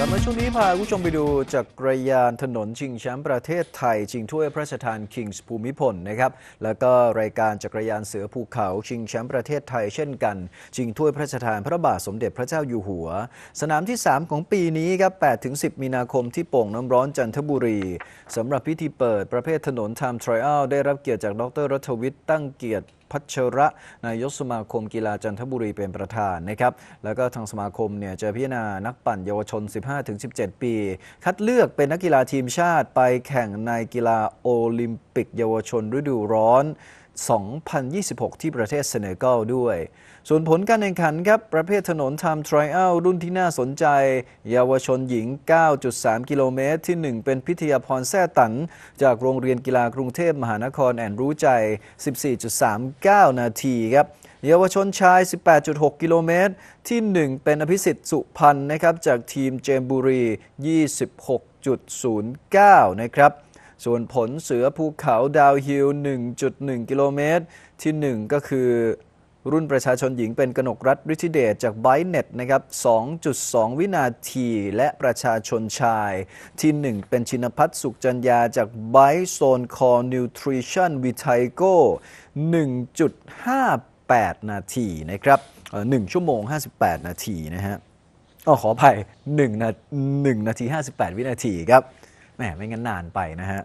แล้วมาช่วงนี้พาผู้ชมไปดูจักรยานถนน ชิงแชมป์ประเทศไทย ชิงถ้วยพระราชทานคิงส์ภูมิพลนะครับ แล้วก็รายการจักรยานเสือภูเขา ชิงแชมป์ประเทศไทย เช่นกัน ชิงถ้วยพระราชทานพระบาทสมเด็จพระเจ้าอยู่หัว สนามที่ 3 ของปีนี้ครับ8ถึง10 มีนาคมที่โป่งน้ำร้อนจันทบุรีสำหรับพิธีเปิดประเภทถนนไทม์ทริอัลได้รับเกียรติจากดรรัฐวิทย์ตั้งเกียรติพัชระนายกสมาคมกีฬาจันทบุรี เป็นประธานนะครับแล้วก็ทางสมาคมเนี่ย จะพิจารณานักปั่นเยาวชน 15-17 ปี คัดเลือกเป็นนักกีฬาทีมชาติไปแข่งในกีฬาโอลิมปิก เยาวชนฤดูร้อน2026 ที่ประเทศเซเนกัลด้วยส่วนผลการแข่งขันครับประเภทถนนไทม์ทริอัลรุ่นที่น่าสนใจ เยาวชนหญิง 9.3 กิโลเมตร ที่ 1 เป็นพิทยาพรแท่ตันจากโรงเรียนกีฬากรุงเทพมหานครแอนรู้ใจ 14.39 นาทีครับเยาวชนชาย 18.6 กิโลเมตร ที่ 1 เป็นอภิสิทธิ์สุพรรณนะครับจากทีมเจมบุรี 26.09 นะครับส่วนผลเสือภูเขาดาวฮิล 1.1 กิโลเมตรที่ 1 ก็คือรุ่นประชาชนหญิงเป็นกนกรัฐริธิเดชจากไบเน็ตนะครับ 2.2 วินาทีและประชาชนชายที่ 1 เป็นชินพัฒนสุขจัญญาจากไบโซนคอร์นิวทริชั่นวิไทโก1.58 นาทีนะครับหนึ่งชั่วโมง 58 นาทีนะฮะอ๋อขออภัย1นา1นาที 58 วินาทีครับ แหมไม่งั้นนานไปนะฮะ